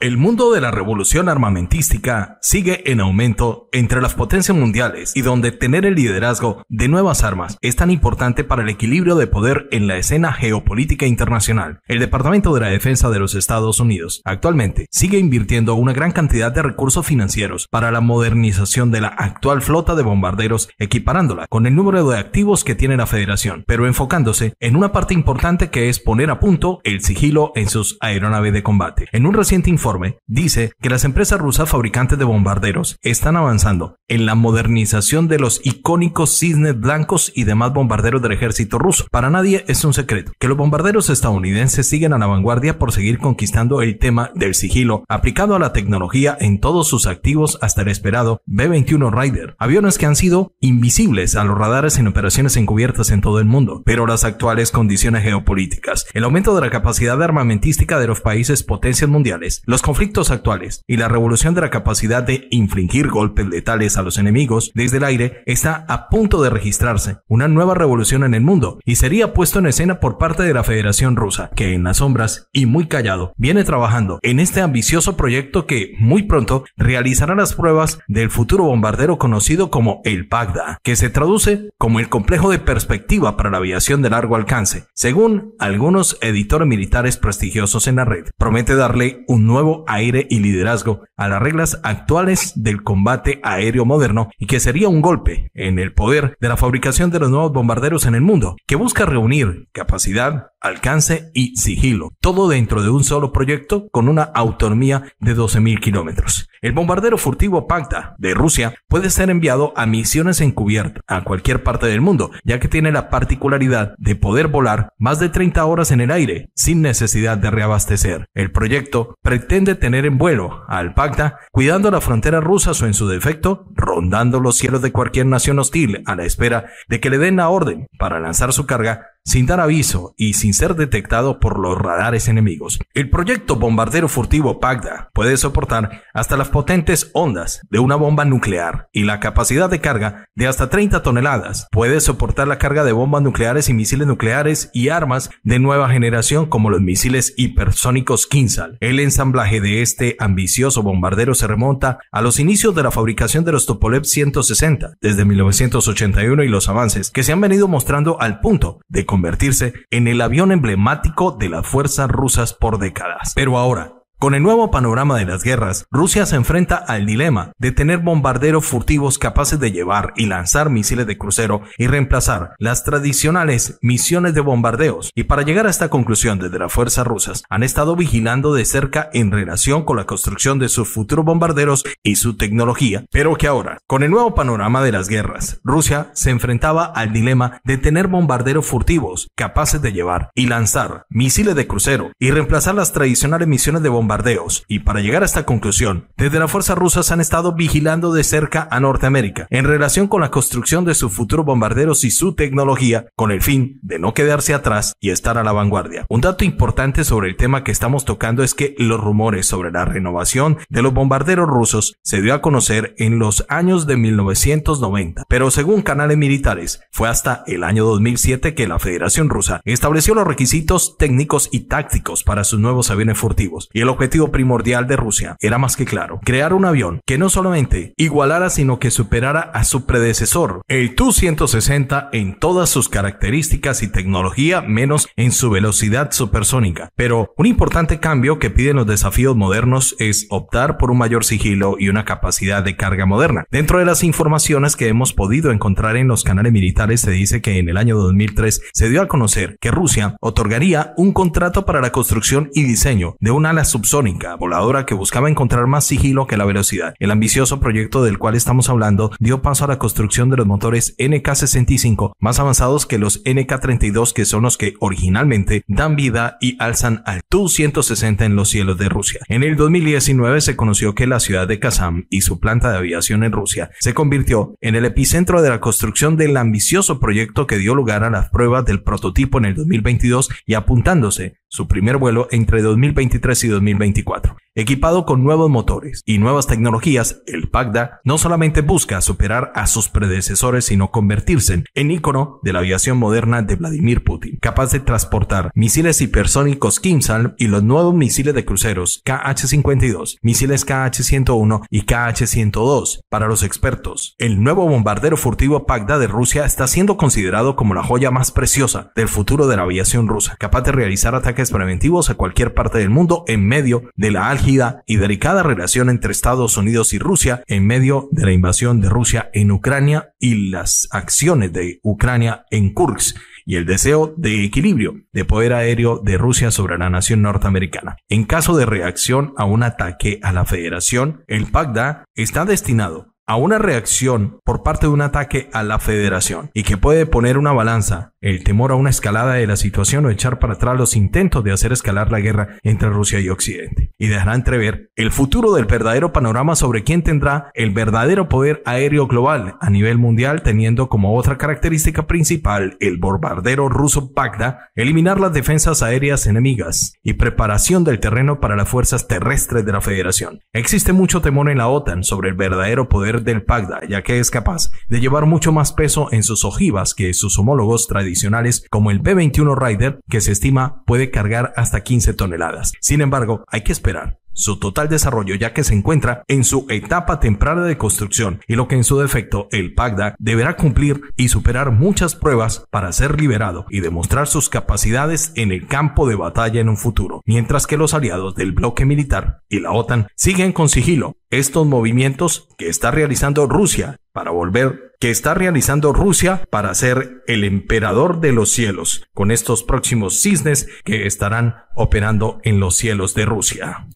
El mundo de la revolución armamentística sigue en aumento entre las potencias mundiales y donde tener el liderazgo de nuevas armas es tan importante para el equilibrio de poder en la escena geopolítica internacional. El Departamento de la Defensa de los Estados Unidos actualmente sigue invirtiendo una gran cantidad de recursos financieros para la modernización de la actual flota de bombarderos, equiparándola con el número de activos que tiene la Federación, pero enfocándose en una parte importante que es poner a punto el sigilo en sus aeronaves de combate. En un reciente informe dice que las empresas rusas fabricantes de bombarderos están avanzando en la modernización de los icónicos cisnes blancos y demás bombarderos del ejército ruso. Para nadie es un secreto que los bombarderos estadounidenses siguen a la vanguardia por seguir conquistando el tema del sigilo aplicado a la tecnología en todos sus activos hasta el esperado B-21 Raider, aviones que han sido invisibles a los radares en operaciones encubiertas en todo el mundo, pero las actuales condiciones geopolíticas, el aumento de la capacidad armamentística de los países potencias mundiales, los conflictos actuales y la revolución de la capacidad de infligir golpes letales a los enemigos desde el aire está a punto de registrarse una nueva revolución en el mundo y sería puesto en escena por parte de la Federación Rusa, que en las sombras y muy callado viene trabajando en este ambicioso proyecto que muy pronto realizará las pruebas del futuro bombardero conocido como el Pagda, que se traduce como el complejo de perspectiva para la aviación de largo alcance, según algunos editores militares prestigiosos en la red. Promete darle un nuevo aire y liderazgo a las reglas actuales del combate aéreo moderno y que sería un golpe en el poder de la fabricación de los nuevos bombarderos en el mundo, que busca reunir capacidad, alcance y sigilo, todo dentro de un solo proyecto con una autonomía de 12.000 kilómetros. El bombardero furtivo Pacta de Rusia puede ser enviado a misiones encubiertas a cualquier parte del mundo, ya que tiene la particularidad de poder volar más de 30 horas en el aire sin necesidad de reabastecer. El proyecto pretende tener en vuelo al Pacta, cuidando la frontera rusa o en su defecto, rondando los cielos de cualquier nación hostil a la espera de que le den la orden para lanzar su carga sin dar aviso y sin ser detectado por los radares enemigos. El proyecto bombardero furtivo Pagda puede soportar hasta las potentes ondas de una bomba nuclear y la capacidad de carga de hasta 30 toneladas. Puede soportar la carga de bombas nucleares y misiles nucleares y armas de nueva generación como los misiles hipersónicos Kinsal. El ensamblaje de este ambicioso bombardero se remonta a los inicios de la fabricación de los Topolev 160 desde 1981 y los avances que se han venido mostrando al punto de convertirse en el avión emblemático de las fuerzas rusas por décadas. Pero ahora, con el nuevo panorama de las guerras, Rusia se enfrenta al dilema de tener bombarderos furtivos capaces de llevar y lanzar misiles de crucero y reemplazar las tradicionales misiones de bombardeos. Y para llegar a esta conclusión desde las fuerzas rusas, han estado vigilando de cerca en relación con la construcción de sus futuros bombarderos y su tecnología, pero que ahora, con el nuevo panorama de las guerras, Rusia se enfrentaba al dilema de tener bombarderos furtivos capaces de llevar y lanzar misiles de crucero y reemplazar las tradicionales misiones de bombardeos bombardeos, y para llegar a esta conclusión, desde las fuerzas rusas han estado vigilando de cerca a Norteamérica en relación con la construcción de sus futuros bombarderos y su tecnología, con el fin de no quedarse atrás y estar a la vanguardia. Un dato importante sobre el tema que estamos tocando es que los rumores sobre la renovación de los bombarderos rusos se dio a conocer en los años de 1990, pero según canales militares, fue hasta el año 2007 que la Federación Rusa estableció los requisitos técnicos y tácticos para sus nuevos aviones furtivos, y el objetivo primordial de Rusia era más que claro, crear un avión que no solamente igualara sino que superara a su predecesor, el Tu-160 en todas sus características y tecnología menos en su velocidad supersónica. Pero un importante cambio que piden los desafíos modernos es optar por un mayor sigilo y una capacidad de carga moderna. Dentro de las informaciones que hemos podido encontrar en los canales militares se dice que en el año 2003 se dio a conocer que Rusia otorgaría un contrato para la construcción y diseño de un ala Sónica, voladora que buscaba encontrar más sigilo que la velocidad. El ambicioso proyecto del cual estamos hablando dio paso a la construcción de los motores NK-65 más avanzados que los NK-32 que son los que originalmente dan vida y alzan al Tu-160 en los cielos de Rusia. En el 2019 se conoció que la ciudad de Kazán y su planta de aviación en Rusia se convirtió en el epicentro de la construcción del ambicioso proyecto que dio lugar a las pruebas del prototipo en el 2022 y apuntándose su primer vuelo entre 2023 y 2024. Equipado con nuevos motores y nuevas tecnologías, el Pagda no solamente busca superar a sus predecesores, sino convertirse en ícono de la aviación moderna de Vladimir Putin, capaz de transportar misiles hipersónicos Kimsal y los nuevos misiles de cruceros KH-52, misiles KH-101 y KH-102. Para los expertos, el nuevo bombardero furtivo Pagda de Rusia está siendo considerado como la joya más preciosa del futuro de la aviación rusa, capaz de realizar ataques preventivos a cualquier parte del mundo en medio de la alta y delicada relación entre Estados Unidos y Rusia en medio de la invasión de Rusia en Ucrania y las acciones de Ucrania en Kursk y el deseo de equilibrio de poder aéreo de Rusia sobre la nación norteamericana. En caso de reacción a un ataque a la Federación, el PACDA está destinado a una reacción por parte de un ataque a la Federación y que puede poner una balanza el temor a una escalada de la situación o echar para atrás los intentos de hacer escalar la guerra entre Rusia y Occidente. Y dejará entrever el futuro del verdadero panorama sobre quién tendrá el verdadero poder aéreo global a nivel mundial, teniendo como otra característica principal el bombardero ruso PAKDA, eliminar las defensas aéreas enemigas y preparación del terreno para las fuerzas terrestres de la Federación. Existe mucho temor en la OTAN sobre el verdadero poder del PAKDA, ya que es capaz de llevar mucho más peso en sus ojivas que sus homólogos tradicionales como el B-21 Rider que se estima puede cargar hasta 15 toneladas. Sin embargo, hay que esperar su total desarrollo ya que se encuentra en su etapa temprana de construcción y lo que en su defecto el PAGDA deberá cumplir y superar muchas pruebas para ser liberado y demostrar sus capacidades en el campo de batalla en un futuro, mientras que los aliados del bloque militar y la OTAN siguen con sigilo estos movimientos que está realizando Rusia para volver que está realizando Rusia para ser el emperador de los cielos, con estos próximos cisnes que estarán operando en los cielos de Rusia.